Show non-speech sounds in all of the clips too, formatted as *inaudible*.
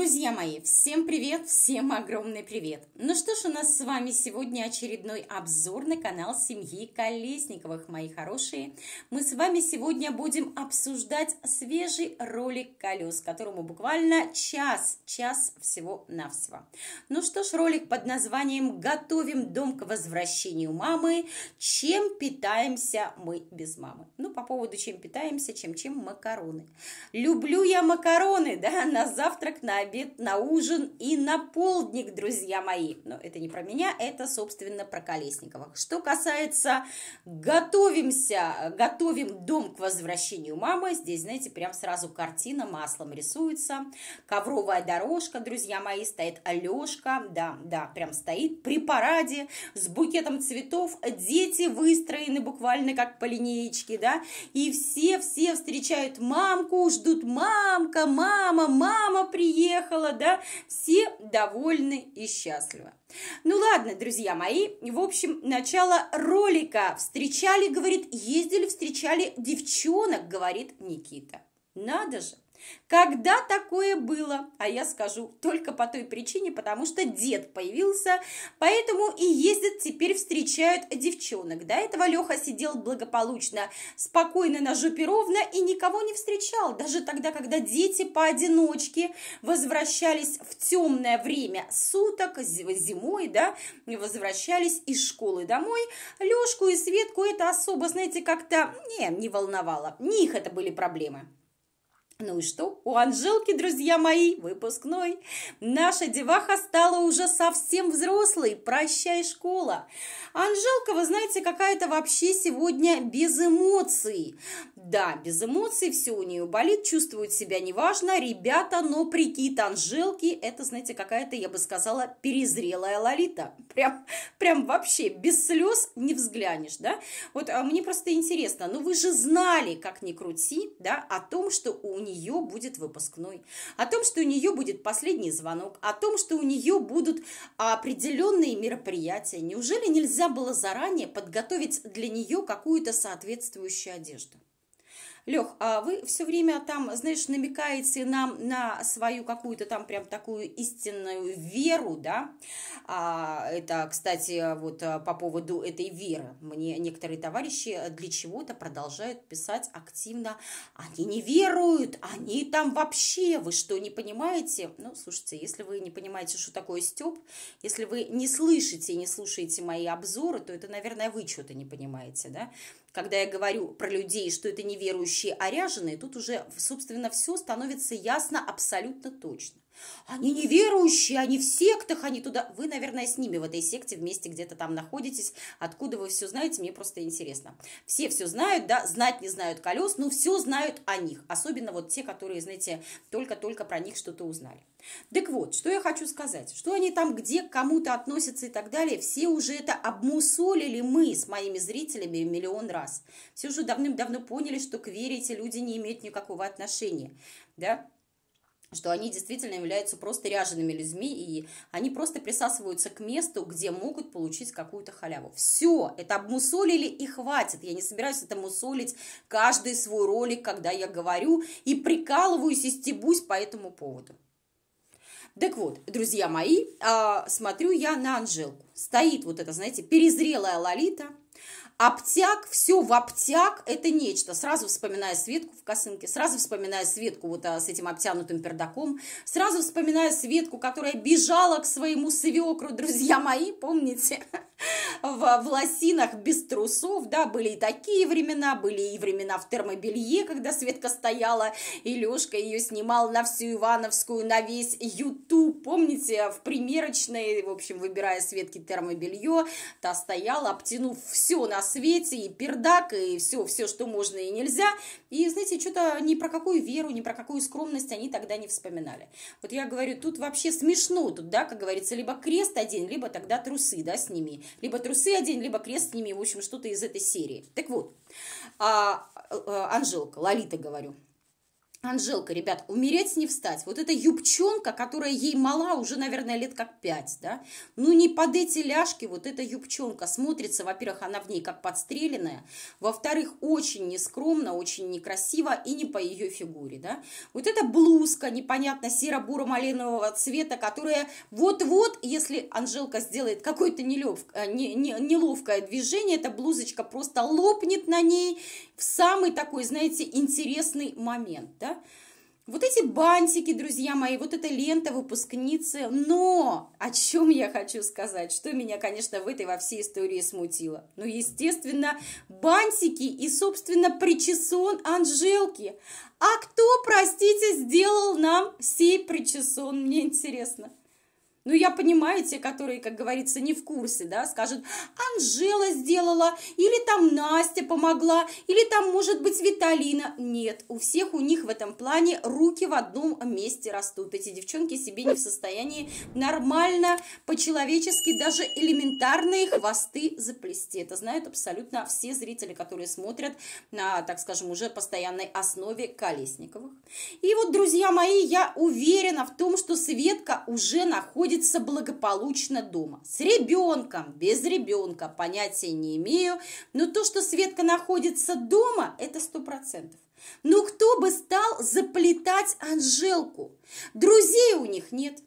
Друзья мои, всем привет, всем огромный привет! Ну что ж, у нас с вами сегодня очередной обзор на канал семьи Колесниковых, мои хорошие. Мы с вами сегодня будем обсуждать свежий ролик колес, которому буквально час, час всего-навсего. Ну что ж, ролик под названием «Готовим дом к возвращению мамы. Чем питаемся мы без мамы?» Ну, по поводу «чем питаемся», чем-чем макароны. Люблю я макароны, *laughs* да, на завтрак, на обед, на ужин и на полдник, друзья мои. Но это не про меня, это, собственно, про Колесникова. Что касается готовимся, готовим дом к возвращению мамы, здесь, знаете, прям сразу картина маслом рисуется. Ковровая дорожка, друзья мои, стоит Алешка, да, да, прям стоит при параде с букетом цветов. Дети выстроены буквально как по линеечке, да, и все-все встречают мамку, ждут мамка, мама, мама приехала приехала, да, все довольны и счастливы. Ну ладно, друзья мои, в общем, начало ролика. Встречали, говорит, ездили, встречали девчонок, говорит Никита. Надо же. Когда такое было? А я скажу, только по той причине, потому что дед появился, поэтому и ездят теперь встречают девчонок. До этого Леха сидел благополучно, спокойно на жопе ровно и никого не встречал, даже тогда, когда дети поодиночке возвращались в темное время суток, зимой, да, возвращались из школы домой. Лешку и Светку это особо, знаете, как-то не, не волновало. Не их это были проблемы. Ну и что? У Анжелки, друзья мои, выпускной. Наша деваха стала уже совсем взрослой. Прощай, школа. Анжелка, вы знаете, какая-то вообще сегодня без эмоций. Да, без эмоций все у нее болит, чувствует себя неважно. Ребята, но прикид Анжелки, это, знаете, какая-то, я бы сказала, перезрелая лолита. Прям, прям вообще без слез не взглянешь, да? Вот а мне просто интересно, ну вы же знали, как ни крути, да, о том, что у нее нее будет выпускной, о том, что у нее будет последний звонок, о том, что у нее будут определенные мероприятия. Неужели нельзя было заранее подготовить для нее какую-то соответствующую одежду? Лех, а вы все время там, знаешь, намекаете нам на свою какую-то там прям такую истинную веру, да? А, это, кстати, вот а, по поводу этой веры. Мне некоторые товарищи для чего-то продолжают писать активно. Они не веруют, они там вообще, вы что, не понимаете? Ну, слушайте, если вы не понимаете, что такое степ, если вы не слышите и не слушаете мои обзоры, то это, наверное, вы что-то не понимаете, да? когда я говорю про людей, что это неверующие аряжины, тут уже, собственно, все становится ясно абсолютно точно. Они неверующие, они в сектах, они туда... Вы, наверное, с ними в этой секте вместе где-то там находитесь. Откуда вы все знаете, мне просто интересно. Все все знают, да, знать не знают колес, но все знают о них. Особенно вот те, которые, знаете, только-только про них что-то узнали. Так вот, что я хочу сказать, что они там где к кому-то относятся и так далее, все уже это обмусолили мы с моими зрителями миллион раз. Все уже давным-давно поняли, что к вере эти люди не имеют никакого отношения, да, что они действительно являются просто ряжеными людьми, и они просто присасываются к месту, где могут получить какую-то халяву. Все, это обмусолили и хватит. Я не собираюсь это мусолить каждый свой ролик, когда я говорю, и прикалываюсь и стебусь по этому поводу. Так вот, друзья мои, а, смотрю я на Анжелку. Стоит вот эта, знаете, перезрелая Лолита – Обтяг, все в обтяг, это нечто. Сразу вспоминаю Светку в косынке, сразу вспоминаю Светку вот а, с этим обтянутым пердаком, сразу вспоминаю Светку, которая бежала к своему свекру, друзья мои, помните? *laughs* в, в лосинах без трусов, да, были и такие времена, были и времена в термобелье, когда Светка стояла, и Лешка ее снимал на всю Ивановскую, на весь YouTube, помните, в примерочной, в общем, выбирая светки термобелье, та стояла, обтянув все на свете, и пердак, и все, все, что можно и нельзя. И, знаете, что-то ни про какую веру, ни про какую скромность они тогда не вспоминали. Вот я говорю, тут вообще смешно, тут, да, как говорится, либо крест один, либо тогда трусы, да, сними. Либо трусы один, либо крест сними, в общем, что-то из этой серии. Так вот, а, а, Анжелка, Лолита, говорю, Анжелка, ребят, умереть не встать. Вот эта юбчонка, которая ей мала уже, наверное, лет как пять, да? Ну, не под эти ляжки вот эта юбчонка смотрится. Во-первых, она в ней как подстреленная. Во-вторых, очень нескромно, очень некрасиво и не по ее фигуре, да? Вот эта блузка непонятно серо-буро-малинового цвета, которая вот-вот, если Анжелка сделает какое-то э, неловкое движение, эта блузочка просто лопнет на ней в самый такой, знаете, интересный момент, да? да? Вот эти бантики, друзья мои, вот эта лента выпускницы. Но о чем я хочу сказать, что меня, конечно, в этой во всей истории смутило. Ну, естественно, бантики и, собственно, причесон Анжелки. А кто, простите, сделал нам сей причесон? Мне интересно. Ну, я понимаю те, которые, как говорится, не в курсе, да, скажут, Анжела сделала, или там Настя помогла, или там, может быть, Виталина. Нет, у всех у них в этом плане руки в одном месте растут. Эти девчонки себе не в состоянии нормально, по-человечески, даже элементарные хвосты заплести. Это знают абсолютно все зрители, которые смотрят на, так скажем, уже постоянной основе Колесниковых. И вот, друзья мои, я уверена в том, что Светка уже находится находится благополучно дома. С ребенком, без ребенка, понятия не имею. Но то, что Светка находится дома, это сто процентов. Но кто бы стал заплетать Анжелку? Друзей у них нет,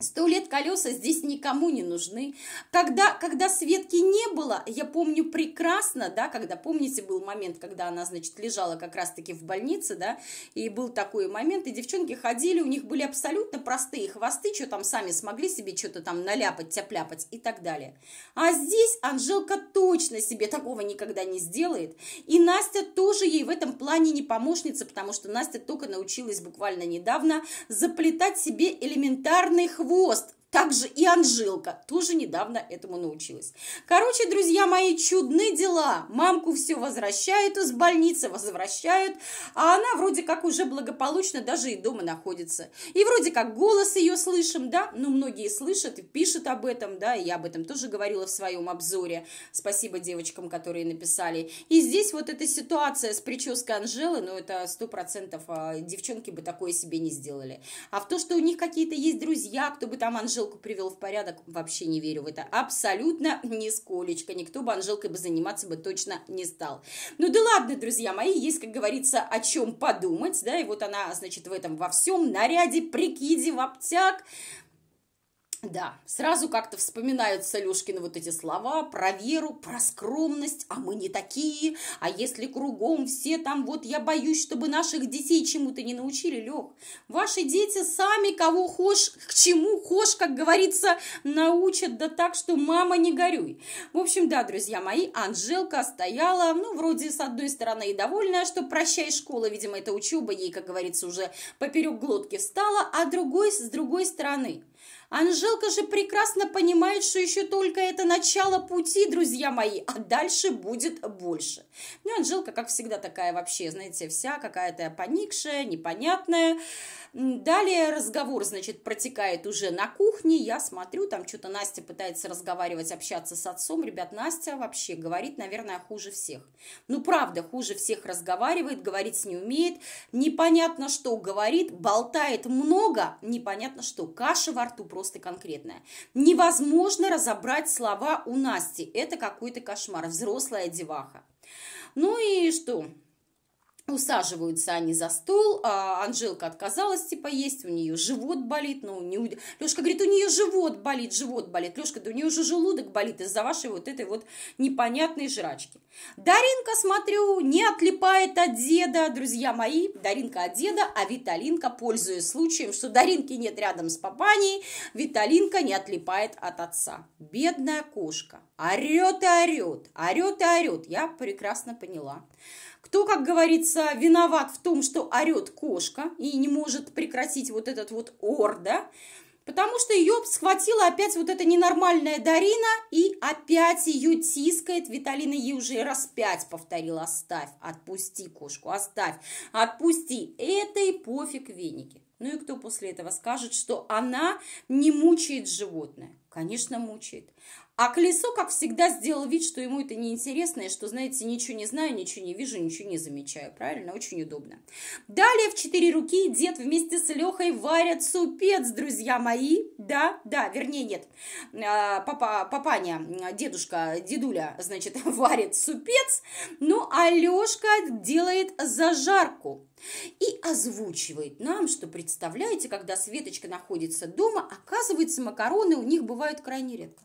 Сто лет колеса здесь никому не нужны. Когда, когда Светки не было, я помню прекрасно, да, когда, помните, был момент, когда она, значит, лежала как раз-таки в больнице, да, и был такой момент, и девчонки ходили, у них были абсолютно простые хвосты, что там сами смогли себе что-то там наляпать, тяпляпать и так далее. А здесь Анжелка точно себе такого никогда не сделает, и Настя тоже ей в этом плане не помощница, потому что Настя только научилась буквально недавно заплетать себе элементарные хвосты, хвост, также и Анжилка тоже недавно этому научилась. Короче, друзья мои, чудные дела. Мамку все возвращают из больницы, возвращают, а она вроде как уже благополучно даже и дома находится. И вроде как голос ее слышим, да, ну многие слышат и пишут об этом, да, и я об этом тоже говорила в своем обзоре. Спасибо девочкам, которые написали. И здесь вот эта ситуация с прической Анжелы, ну это сто процентов а, девчонки бы такое себе не сделали. А в то, что у них какие-то есть друзья, кто бы там Анжелу Анжелку привел в порядок, вообще не верю в это. Абсолютно нисколечко. Никто бы Анжелкой бы заниматься бы точно не стал. Ну да ладно, друзья мои, есть, как говорится, о чем подумать, да, и вот она, значит, в этом во всем наряде, прикиде, в обтяг, да, сразу как-то вспоминаются Лешкины вот эти слова про веру, про скромность, а мы не такие, а если кругом все там, вот я боюсь, чтобы наших детей чему-то не научили, Лех, ваши дети сами кого хошь, к чему хошь, как говорится, научат, да так, что мама не горюй. В общем, да, друзья мои, Анжелка стояла, ну, вроде с одной стороны и довольная, что прощай школа, видимо, это учеба ей, как говорится, уже поперек глотки встала, а другой, с другой стороны – Анжелка же прекрасно понимает, что еще только это начало пути, друзья мои, а дальше будет больше. Ну, Анжелка, как всегда, такая вообще, знаете, вся какая-то поникшая, непонятная. Далее разговор, значит, протекает уже на кухне. Я смотрю, там что-то Настя пытается разговаривать, общаться с отцом. Ребят, Настя вообще говорит, наверное, хуже всех. Ну, правда, хуже всех разговаривает, говорить не умеет. Непонятно, что говорит, болтает много, непонятно что. Каша во рту просто конкретная. Невозможно разобрать слова у Насти. Это какой-то кошмар. Взрослая деваха. Ну и что? Усаживаются они за стол, а Анжелка отказалась, типа, есть, у нее живот болит, ну не... У... Лешка говорит, у нее живот болит, живот болит. Лешка, да у нее уже желудок болит из-за вашей вот этой вот непонятной жрачки. Даринка, смотрю, не отлипает от деда, друзья мои, Даринка от деда, а Виталинка, пользуясь случаем, что Даринки нет рядом с папаней, Виталинка не отлипает от отца. Бедная кошка, орет и орет, орет и орет, я прекрасно поняла. Кто, как говорится, виноват в том, что орет кошка и не может прекратить вот этот вот ор, да? Потому что ее схватила опять вот эта ненормальная Дарина, и опять ее тискает. Виталина ей уже раз пять повторила, оставь, отпусти кошку, оставь, отпусти. Это и пофиг веники. Ну и кто после этого скажет, что она не мучает животное? Конечно, мучает. А колесо, как всегда, сделал вид, что ему это неинтересно, и что, знаете, ничего не знаю, ничего не вижу, ничего не замечаю. Правильно? Очень удобно. Далее в четыре руки дед вместе с Лехой варят супец, друзья мои. Да, да, вернее, нет. А, папа, папаня, дедушка, дедуля, значит, *laughs* варит супец. Ну, а Лешка делает зажарку и озвучивает нам, что, представляете, когда Светочка находится дома, оказывается, макароны у них бывают крайне редко.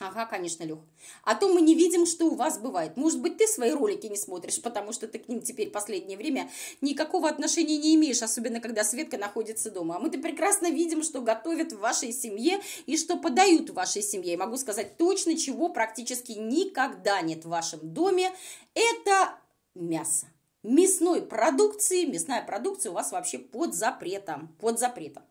Ага, конечно, Лех. А то мы не видим, что у вас бывает. Может быть, ты свои ролики не смотришь, потому что ты к ним теперь последнее время никакого отношения не имеешь, особенно когда Светка находится дома. А мы-то прекрасно видим, что готовят в вашей семье и что подают в вашей семье. И могу сказать точно, чего практически никогда нет в вашем доме. Это мясо мясной продукции, мясная продукция у вас вообще под запретом, под запретом.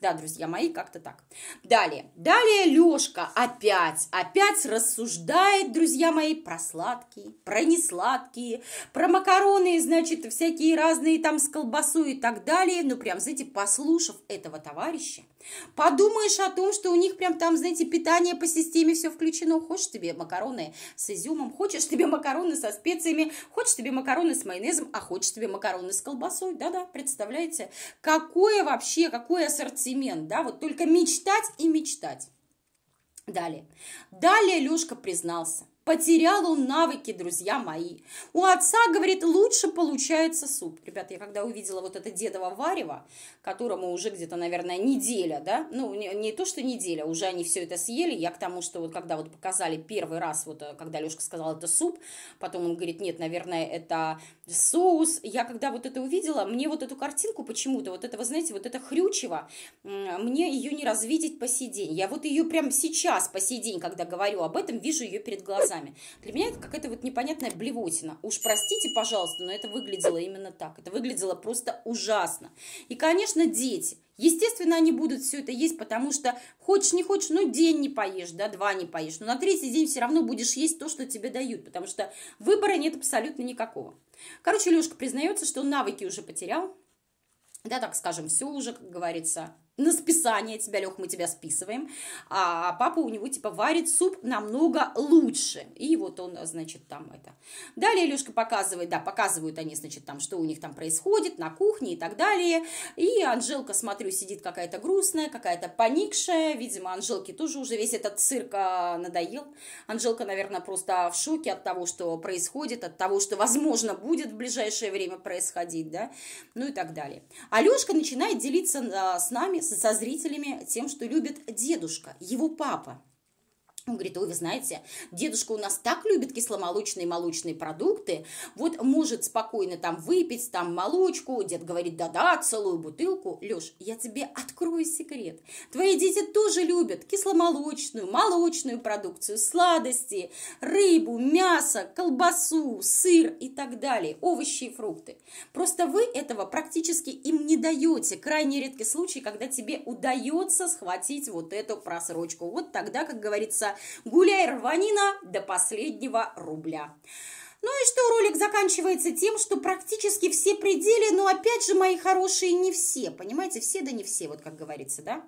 Да, друзья мои, как-то так. Далее, далее Лешка опять, опять рассуждает, друзья мои, про сладкие, про несладкие, про макароны, значит, всякие разные там с колбасой и так далее. Ну, прям, знаете, послушав этого товарища, подумаешь о том, что у них прям там, знаете, питание по системе все включено. Хочешь тебе макароны с изюмом, хочешь тебе макароны со специями, хочешь тебе макароны с майонезом, а хочешь тебе макароны с колбасой. Да-да, представляете, какое вообще, какое ассортимент, да, вот только мечтать и мечтать. Далее. Далее Лешка признался. Потерял он навыки, друзья мои. У отца, говорит, лучше получается суп. Ребята, я когда увидела вот это дедово варево, которому уже где-то, наверное, неделя, да? Ну, не, не то, что неделя, уже они все это съели. Я к тому, что вот когда вот показали первый раз, вот э, когда Лешка сказал, это суп, потом он говорит, нет, наверное, это соус. Я когда вот это увидела, мне вот эту картинку почему-то, вот это, вы знаете, вот это хрючево, мне ее не развидеть по сей день. Я вот ее прям сейчас по сей день, когда говорю об этом, вижу ее перед глазами глазами. Для меня это какая-то вот непонятная блевотина. Уж простите, пожалуйста, но это выглядело именно так. Это выглядело просто ужасно. И, конечно, дети. Естественно, они будут все это есть, потому что хочешь не хочешь, ну день не поешь, да, два не поешь, но на третий день все равно будешь есть то, что тебе дают, потому что выбора нет абсолютно никакого. Короче, Лешка признается, что навыки уже потерял, да, так скажем, все уже, как говорится, на списание тебя, Лех, мы тебя списываем, а папа у него, типа, варит суп намного лучше, и вот он, значит, там это. Далее Лешка показывает, да, показывают они, значит, там, что у них там происходит на кухне и так далее, и Анжелка, смотрю, сидит какая-то грустная, какая-то поникшая, видимо, Анжелке тоже уже весь этот цирк а, надоел, Анжелка, наверное, просто в шоке от того, что происходит, от того, что, возможно, будет в ближайшее время происходить, да, ну и так далее. Алешка начинает делиться а, с нами со зрителями тем, что любит дедушка, его папа. Он говорит, ой, вы знаете, дедушка у нас так любит кисломолочные молочные продукты, вот может спокойно там выпить, там молочку. Дед говорит, да-да, целую бутылку. Леш, я тебе открою секрет. Твои дети тоже любят кисломолочную, молочную продукцию, сладости, рыбу, мясо, колбасу, сыр и так далее, овощи и фрукты. Просто вы этого практически им не даете. Крайне редкий случай, когда тебе удается схватить вот эту просрочку. Вот тогда, как говорится, Гуляй, рванина до последнего рубля. Ну и что ролик заканчивается тем, что практически все пределы, но опять же, мои хорошие, не все, понимаете, все да не все, вот как говорится, да.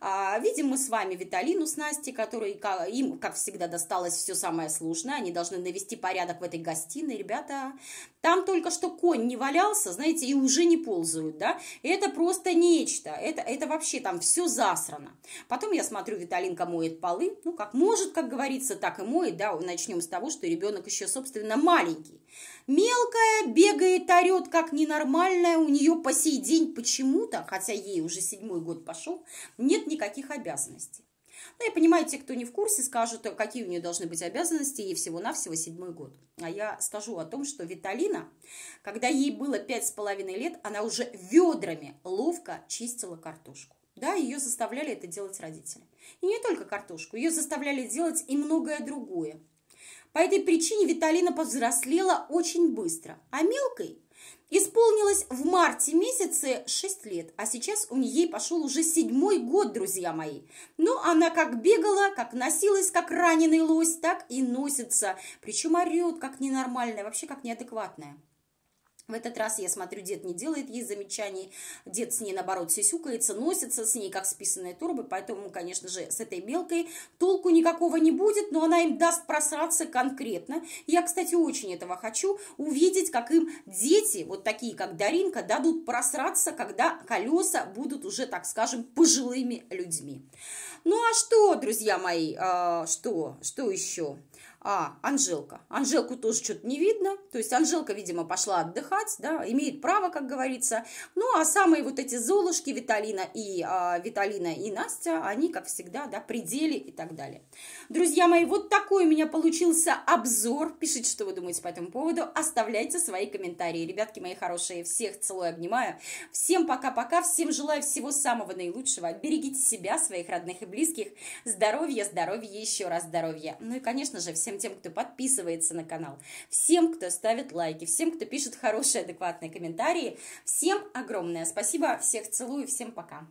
А, видим мы с вами Виталину с Настей, которые, им, как всегда, досталось все самое сложное, они должны навести порядок в этой гостиной, ребята, там только что конь не валялся, знаете, и уже не ползают, да. Это просто нечто. Это, это вообще там все засрано. Потом я смотрю, Виталинка моет полы. Ну, как может, как говорится, так и моет, да. Начнем с того, что ребенок еще, собственно, маленький. Мелкая бегает, орет, как ненормальная. У нее по сей день почему-то, хотя ей уже седьмой год пошел, нет никаких обязанностей. Ну, я понимаю, те, кто не в курсе, скажут, «А какие у нее должны быть обязанности, ей всего-навсего седьмой год. А я скажу о том, что Виталина, когда ей было пять с половиной лет, она уже ведрами ловко чистила картошку. Да, ее заставляли это делать родители. И не только картошку, ее заставляли делать и многое другое. По этой причине Виталина повзрослела очень быстро, а мелкой Исполнилось в марте месяце 6 лет, а сейчас у нее пошел уже седьмой год, друзья мои. Но она как бегала, как носилась, как раненый лось, так и носится. Причем орет, как ненормальная, вообще как неадекватная. В этот раз я смотрю, дед не делает ей замечаний, дед с ней, наоборот, сисюкается, носится с ней, как списанная торба, поэтому, конечно же, с этой мелкой толку никакого не будет, но она им даст просраться конкретно. Я, кстати, очень этого хочу, увидеть, как им дети, вот такие, как Даринка, дадут просраться, когда колеса будут уже, так скажем, пожилыми людьми. Ну а что, друзья мои, а, что, что еще? А, Анжелка. Анжелку тоже что-то не видно. То есть Анжелка, видимо, пошла отдыхать, да, имеет право, как говорится. Ну, а самые вот эти Золушки, Виталина и, а, Виталина и Настя, они, как всегда, да, пределе и так далее. Друзья мои, вот такой у меня получился обзор. Пишите, что вы думаете по этому поводу. Оставляйте свои комментарии. Ребятки мои хорошие, всех целую, обнимаю. Всем пока-пока, всем желаю всего самого наилучшего. Берегите себя, своих родных и близких. Здоровья, здоровья, еще раз здоровья. Ну и, конечно же, всем всем тем, кто подписывается на канал, всем, кто ставит лайки, всем, кто пишет хорошие, адекватные комментарии. Всем огромное спасибо, всех целую, всем пока.